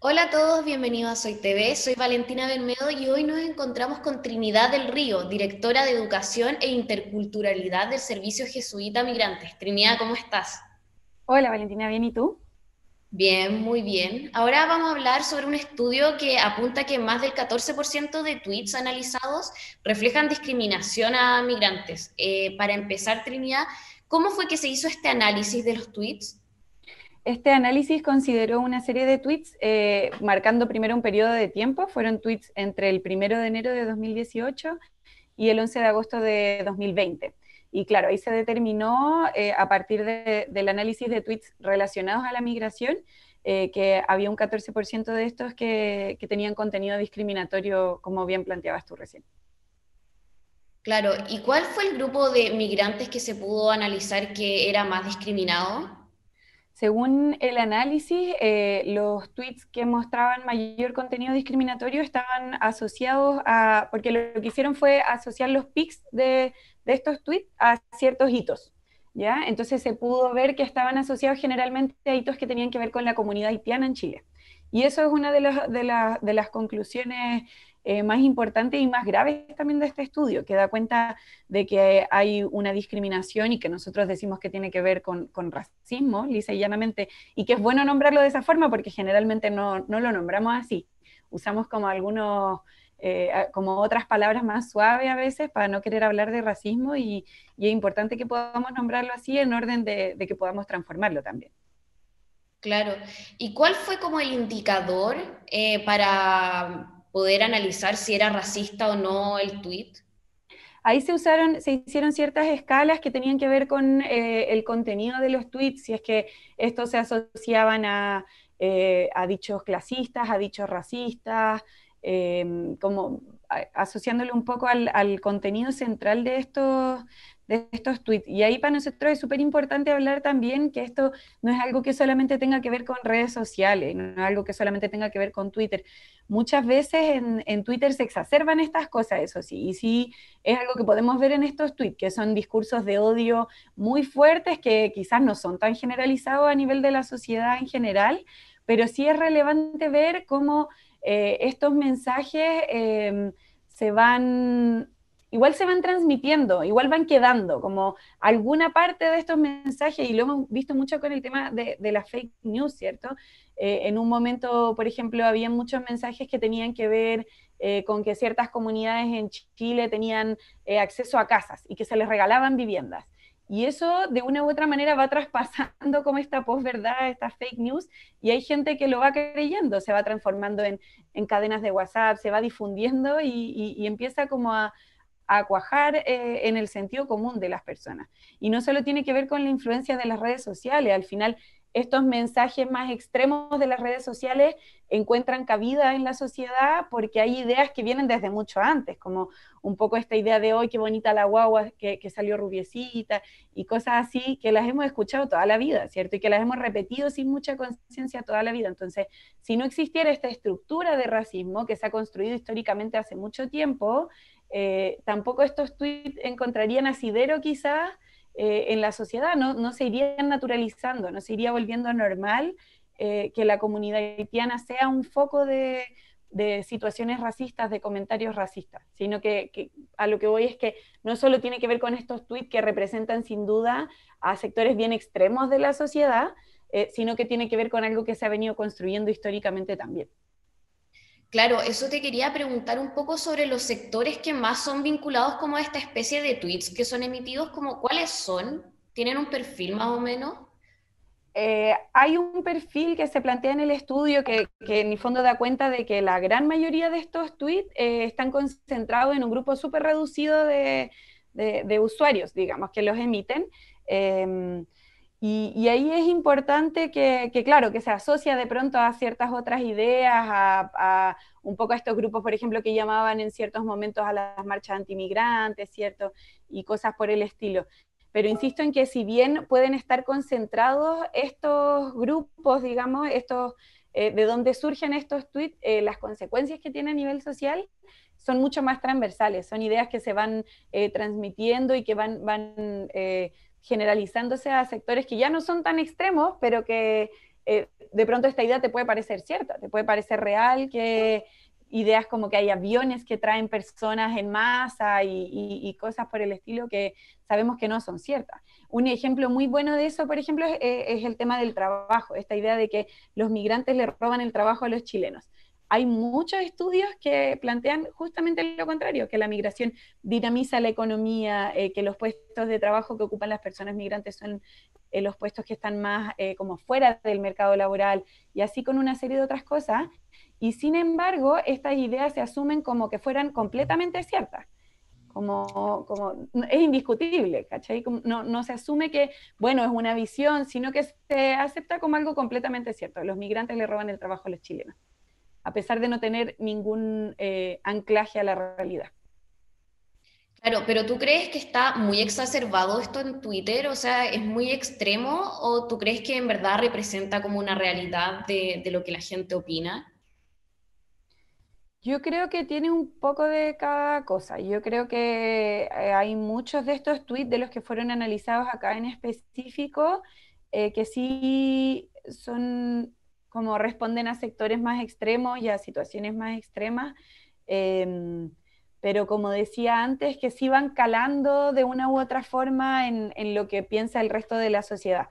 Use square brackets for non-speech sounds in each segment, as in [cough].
Hola a todos, bienvenidos a Soy TV. Soy Valentina Bermedo y hoy nos encontramos con Trinidad del Río, directora de Educación e Interculturalidad del Servicio Jesuita Migrantes. Trinidad, ¿cómo estás? Hola Valentina, ¿bien y tú? Bien, muy bien. Ahora vamos a hablar sobre un estudio que apunta que más del 14% de tweets analizados reflejan discriminación a migrantes. Eh, para empezar, Trinidad, ¿cómo fue que se hizo este análisis de los tweets? Este análisis consideró una serie de tweets eh, marcando primero un periodo de tiempo. Fueron tweets entre el 1 de enero de 2018 y el 11 de agosto de 2020. Y claro, ahí se determinó eh, a partir del análisis de tweets relacionados a la migración eh, que había un 14% de estos que tenían contenido discriminatorio, como bien planteabas tú recién. Claro, ¿y cuál fue el grupo de migrantes que se pudo analizar que era más discriminado? Según el análisis, eh, los tweets que mostraban mayor contenido discriminatorio estaban asociados a, porque lo que hicieron fue asociar los pics de, de, estos tweets a ciertos hitos, ¿ya? Entonces se pudo ver que estaban asociados generalmente a hitos que tenían que ver con la comunidad haitiana en Chile. Y eso es una de, de, de las conclusiones eh, más importante y más grave también de este estudio, que da cuenta de que hay una discriminación y que nosotros decimos que tiene que ver con, racismo, lisa y llanamente, y que es bueno nombrarlo de esa forma porque generalmente no, lo nombramos así. Usamos como algunos eh, como otras palabras más suaves a veces para no querer hablar de racismo y, es importante que podamos nombrarlo así en orden de, que podamos transformarlo también. Claro. ¿Y cuál fue como el indicador eh, para poder analizar si era racista o no el tweet? Ahí se usaron, se hicieron ciertas escalas que tenían que ver con eh, el contenido de los tweets, si es que estos se asociaban eh, a, dichos clasistas, a dichos racistas, eh, como asociándole un poco al, contenido central de estos, de estos tweets. Y ahí para nosotros es súper importante hablar también que esto no es algo que solamente tenga que ver con redes sociales, no es algo que solamente tenga que ver con Twitter. Muchas veces en, Twitter se exacerban estas cosas, eso sí, y sí es algo que podemos ver en estos tweets, que son discursos de odio muy fuertes que quizás no son tan generalizados a nivel de la sociedad en general, pero sí es relevante ver cómo eh, estos mensajes eh, se van igual se van transmitiendo, igual van quedando, como alguna parte de estos mensajes, y lo hemos visto mucho con el tema de, de las fake news, ¿cierto? Eh, en un momento, por ejemplo, había muchos mensajes que tenían que ver eh, con que ciertas comunidades en Chile tenían eh, acceso a casas y que se les regalaban viviendas. Y eso de una u otra manera va [laughs] traspasando como esta posverdad, esta fake news, y hay gente que lo va creyendo, se va transformando en, cadenas de WhatsApp, se va difundiendo y, y empieza como a, a cuajar eh, en el sentido común de las personas. Y no solo tiene que ver con la influencia de las redes sociales, al final estos mensajes más extremos de las redes sociales encuentran cabida en la sociedad porque hay ideas que vienen desde mucho antes, como un poco esta idea de hoy, qué bonita la guagua que, que, salió rubiecita y cosas así que las hemos escuchado toda la vida, ¿cierto? Y que las hemos repetido sin mucha conciencia toda la vida. Entonces, si no existiera esta estructura de racismo que se ha construido históricamente hace mucho tiempo, eh, tampoco estos tweets encontrarían asidero quizás eh, en la sociedad, ¿no? se irían naturalizando, no se iría volviendo normal eh, que la comunidad haitiana sea un foco de, situaciones racistas, de comentarios racistas, sino que, a lo que voy es que no solo tiene que ver con estos tweets que representan sin duda a sectores bien extremos de la sociedad, sino que tiene que ver con algo que se ha venido construyendo históricamente también. Claro, eso te quería preguntar un poco sobre los sectores que más son vinculados como a esta especie de tweets que son emitidos, como cuáles son, tienen un perfil más o menos. Eh, hay un perfil que se plantea en el estudio que, en el fondo da cuenta de que la gran mayoría de estos tweets eh, están concentrados en un grupo súper reducido de, usuarios, digamos, que los emiten. Em, y, ahí es importante que, claro, que se asocia de pronto a ciertas otras ideas, a, un poco a estos grupos, por ejemplo, que llamaban en ciertos momentos a las marchas antimigrantes, ¿cierto? Y cosas por el estilo. Pero insisto en que si bien pueden estar concentrados estos grupos, digamos, estos, eh, de donde surgen estos tweets, eh, las consecuencias que tiene a nivel social son mucho más transversales, son ideas que se van eh, transmitiendo y que van... van generalizándose a sectores que ya no son tan extremos, pero que eh, de pronto esta idea te puede parecer cierta, te puede parecer real, que ideas como que hay aviones que traen personas en masa y, cosas por el estilo que sabemos que no son ciertas. Un ejemplo muy bueno de eso, por ejemplo, es, es, el tema del trabajo, esta idea de que los migrantes le roban el trabajo a los chilenos hay muchos estudios que plantean justamente lo contrario, que la migración dinamiza la economía, eh, que los puestos de trabajo que ocupan las personas migrantes son eh, los puestos que están más eh, como fuera del mercado laboral y así con una serie de otras cosas. Y sin embargo, estas ideas se asumen como que fueran completamente ciertas. Como, como es indiscutible, ¿cachai? no, no se asume que, bueno, es una visión, sino que se acepta como algo completamente cierto. Los migrantes le roban el trabajo a los chilenos a pesar de no tener ningún eh, anclaje a la realidad. Claro, pero ¿tú crees que está muy exacerbado esto en Twitter? O sea, ¿es muy extremo o tú crees que en verdad representa como una realidad de, lo que la gente opina? Yo creo que tiene un poco de cada cosa. Yo creo que eh, hay muchos de estos tweets de los que fueron analizados acá en específico eh, que sí son como responden a sectores más extremos y a situaciones más extremas, em, pero como decía antes, que sí van calando de una u otra forma en, en lo que piensa el resto de la sociedad.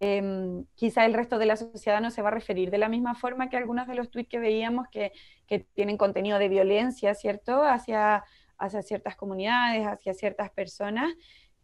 Em, quizá el resto de la sociedad no se va a referir de la misma forma que algunos de los tweets que veíamos que, que tienen contenido de violencia, ¿cierto? Hacia, hacia ciertas comunidades, hacia ciertas personas,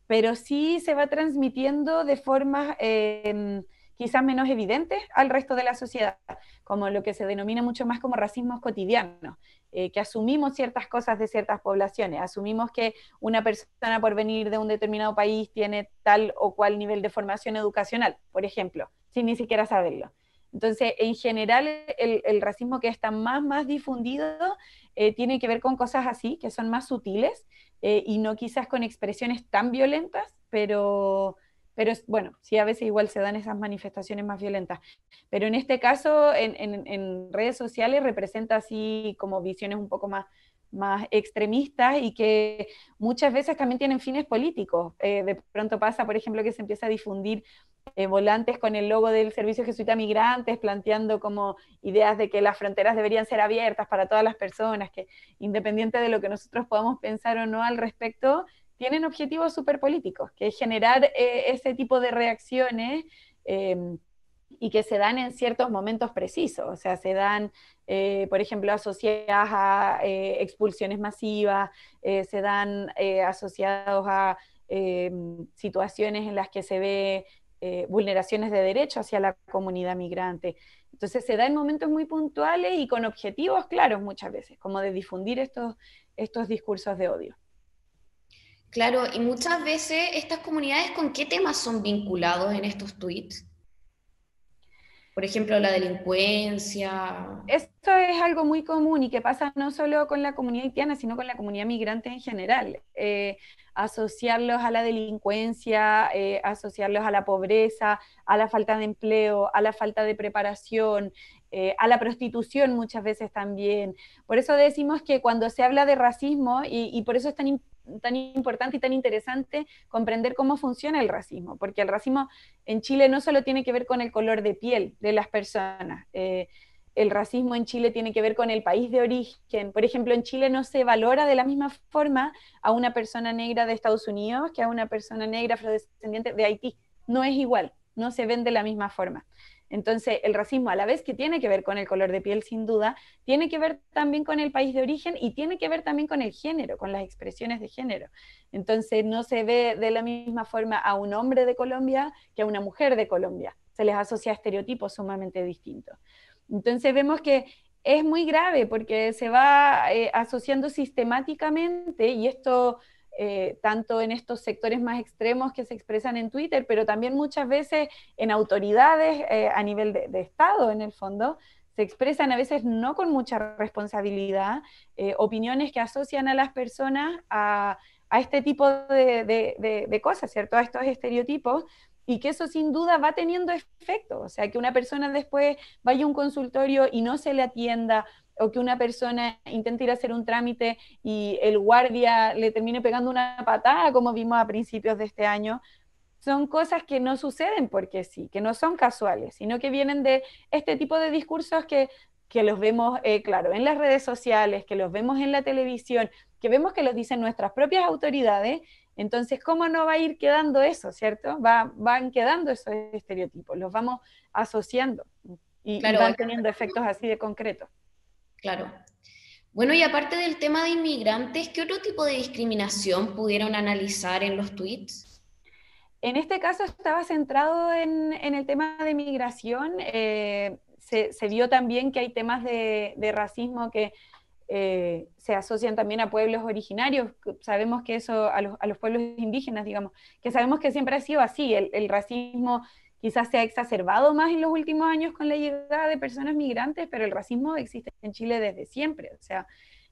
pero sí se va transmitiendo de formas... Em, quizás menos evidentes al resto de la sociedad, como lo que se denomina mucho más como racismo cotidiano, eh, que asumimos ciertas cosas de ciertas poblaciones, asumimos que una persona por venir de un determinado país tiene tal o cual nivel de formación educacional, por ejemplo, sin ni siquiera saberlo. Entonces, en general, el, racismo que está más, más difundido eh, tiene que ver con cosas así, que son más sutiles eh, y no quizás con expresiones tan violentas, pero, pero bueno, sí a veces igual se dan esas manifestaciones más violentas. Pero en este caso, en, redes sociales representa así como visiones un poco más, más extremistas y que muchas veces también tienen fines políticos. Eh, de pronto pasa, por ejemplo, que se empieza a difundir eh, volantes con el logo del Servicio Jesuita Migrantes, planteando como ideas de que las fronteras deberían ser abiertas para todas las personas, que independiente de lo que nosotros podamos pensar o no al respecto, tienen objetivos superpolíticos, políticos, que es generar eh, ese tipo de reacciones eh, y que se dan en ciertos momentos precisos, o sea, se dan, eh, por ejemplo, asociadas a expulsiones masivas, se dan asociados a situaciones en las que se ve vulneraciones de derechos hacia la comunidad migrante. Entonces se da en momentos muy puntuales y con objetivos claros muchas veces, como de difundir estos, estos discursos de odio. Claro, y muchas veces estas comunidades con qué temas son vinculados en estos tweets. Por ejemplo, la delincuencia. Esto es algo muy común y que pasa no solo con la comunidad haitiana, sino con la comunidad migrante en general. Eh, asociarlos a la delincuencia, eh, asociarlos a la pobreza, a la falta de empleo, a la falta de preparación, eh, a la prostitución muchas veces también. Por eso decimos que cuando se habla de racismo, y, y por eso es tan importante, tan importante y tan interesante comprender cómo funciona el racismo, porque el racismo en Chile no solo tiene que ver con el color de piel de las personas, eh, el racismo en Chile tiene que ver con el país de origen. Por ejemplo, en Chile no se valora de la misma forma a una persona negra de Estados Unidos que a una persona negra afrodescendiente de Haití. No es igual, no se ven de la misma forma. Entonces, el racismo, a la vez que tiene que ver con el color de piel, sin duda, tiene que ver también con el país de origen y tiene que ver también con el género, con las expresiones de género. Entonces, no se ve de la misma forma a un hombre de Colombia que a una mujer de Colombia. Se les asocia a estereotipos sumamente distintos. Entonces, vemos que es muy grave porque se va eh, asociando sistemáticamente y esto eh, tanto en estos sectores más extremos que se expresan en Twitter, pero también muchas veces en autoridades eh, a nivel de, Estado, en el fondo, se expresan a veces no con mucha responsabilidad eh, opiniones que asocian a las personas a, este tipo de, de cosas, ¿cierto? A estos estereotipos y que eso sin duda va teniendo efecto, o sea, que una persona después vaya a un consultorio y no se le atienda o que una persona intente ir a hacer un trámite y el guardia le termine pegando una patada, como vimos a principios de este año, son cosas que no suceden porque sí, que no son casuales, sino que vienen de este tipo de discursos que, los vemos, eh, claro, en las redes sociales, que los vemos en la televisión, que vemos que los dicen nuestras propias autoridades. Entonces, ¿cómo no va a ir quedando eso, cierto? Va, van quedando esos estereotipos, los vamos asociando y van teniendo efectos así de concretos claro. Bueno, y aparte del tema de inmigrantes, ¿qué otro tipo de discriminación pudieron analizar en los tweets? En este caso estaba centrado en, el tema de migración. Eh, se, vio también que hay temas de, racismo que eh, se asocian también a pueblos originarios. Sabemos que eso, a los, pueblos indígenas, digamos, que sabemos que siempre ha sido así. el racismo quizás se ha exacerbado más en los últimos años con la llegada de personas migrantes, pero el racismo existe en Chile desde siempre. O sea,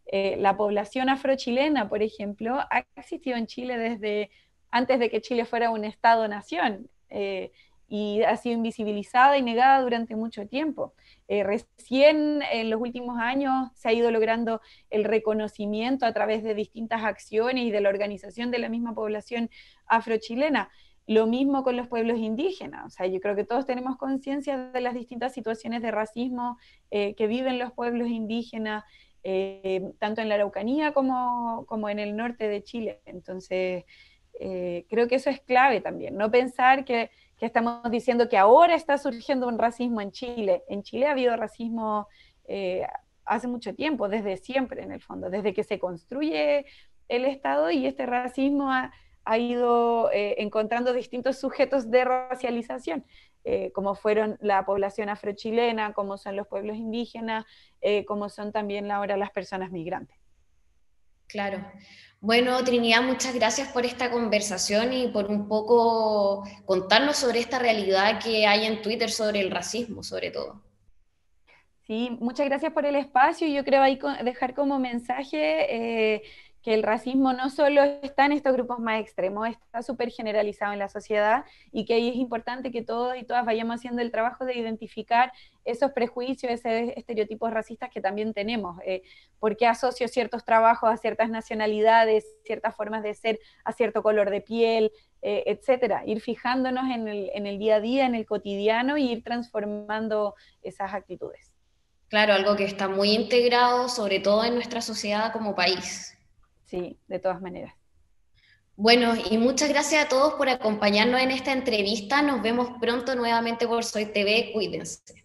eh, la población afrochilena, por ejemplo, ha existido en Chile desde antes de que Chile fuera un Estado-nación. Eh, y ha sido invisibilizada y negada durante mucho tiempo. Eh, recién en los últimos años se ha ido logrando el reconocimiento a través de distintas acciones y de la organización de la misma población afrochilena. Lo mismo con los pueblos indígenas, o sea, yo creo que todos tenemos conciencia de las distintas situaciones de racismo eh, que viven los pueblos indígenas, eh, tanto en la Araucanía como, como, en el norte de Chile. Entonces, eh, creo que eso es clave también, no pensar que, que, estamos diciendo que ahora está surgiendo un racismo en Chile. En Chile ha habido racismo hace mucho tiempo, desde siempre en el fondo, desde que se construye el Estado y este racismo... Ha, ha ido eh, encontrando distintos sujetos de racialización, eh, como fueron la población afrochilena, como son los pueblos indígenas, eh, como son también ahora las personas migrantes. Claro. Bueno, Trinidad, muchas gracias por esta conversación y por un poco contarnos sobre esta realidad que hay en Twitter sobre el racismo, sobre todo. Sí, muchas gracias por el espacio. y Yo creo ahí dejar como mensaje que el racismo no solo está en estos grupos más extremos, está súper generalizado en la sociedad y que ahí es importante que todos y todas vayamos haciendo el trabajo de identificar esos prejuicios, esos estereotipos racistas que también tenemos, eh, porque asocio ciertos trabajos a ciertas nacionalidades, ciertas formas de ser, a cierto color de piel, eh, etcétera. Ir fijándonos en el, en el día a día, en el cotidiano y ir transformando esas actitudes. Claro, algo que está muy integrado, sobre todo en nuestra sociedad como país, Sí, de todas maneras. Bueno, y muchas gracias a todos por acompañarnos en esta entrevista. Nos vemos pronto nuevamente por Soy TV. Cuídense.